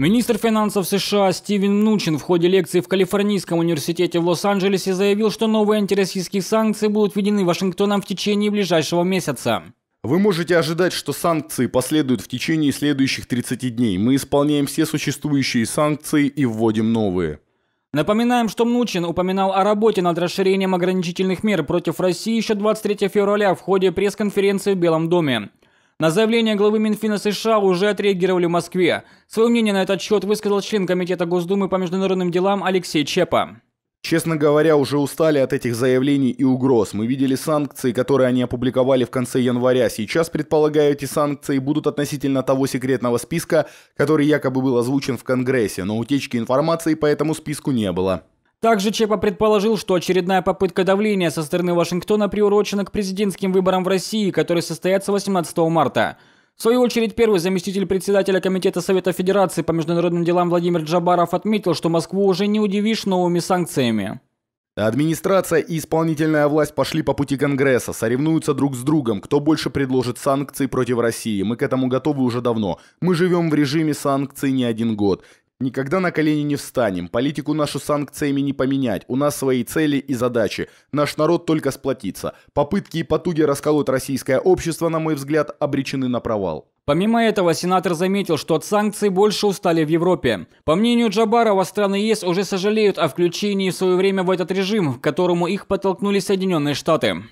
Министр финансов США Стивен Мнучин в ходе лекции в Калифорнийском университете в Лос-Анджелесе заявил, что новые антироссийские санкции будут введены Вашингтоном в течение ближайшего месяца. Вы можете ожидать, что санкции последуют в течение следующих 30 дней. Мы исполняем все существующие санкции и вводим новые. Напоминаем, что Мнучин упоминал о работе над расширением ограничительных мер против России еще 23 февраля в ходе пресс-конференции в Белом доме. На заявление главы Минфина США уже отреагировали в Москве. Своё мнение на этот счёт высказал член Комитета Госдумы по международным делам Алексей Чепа. Честно говоря, уже устали от этих заявлений и угроз. Мы видели санкции, которые они опубликовали в конце января. Сейчас, предполагаю, эти санкции будут относительно того секретного списка, который якобы был озвучен в Конгрессе, но утечки информации по этому списку не было. Также Чепа предположил, что очередная попытка давления со стороны Вашингтона приурочена к президентским выборам в России, которые состоятся 18 марта. В свою очередь, первый заместитель председателя Комитета Совета Федерации по международным делам Владимир Джабаров отметил, что Москву уже не удивишь новыми санкциями. Администрация и исполнительная власть пошли по пути Конгресса, соревнуются друг с другом, кто больше предложит санкций против России. Мы к этому готовы уже давно. Мы живем в режиме санкций не один год. Никогда на колени не встанем, политику нашу санкциями не поменять, у нас свои цели и задачи, наш народ только сплотится. Попытки и потуги расколоть российское общество, на мой взгляд, обречены на провал. Помимо этого, сенатор заметил, что от санкций больше устали в Европе. По мнению Джабарова, страны ЕС уже сожалеют о включении в свое время в этот режим, к которому их подтолкнули Соединенные Штаты.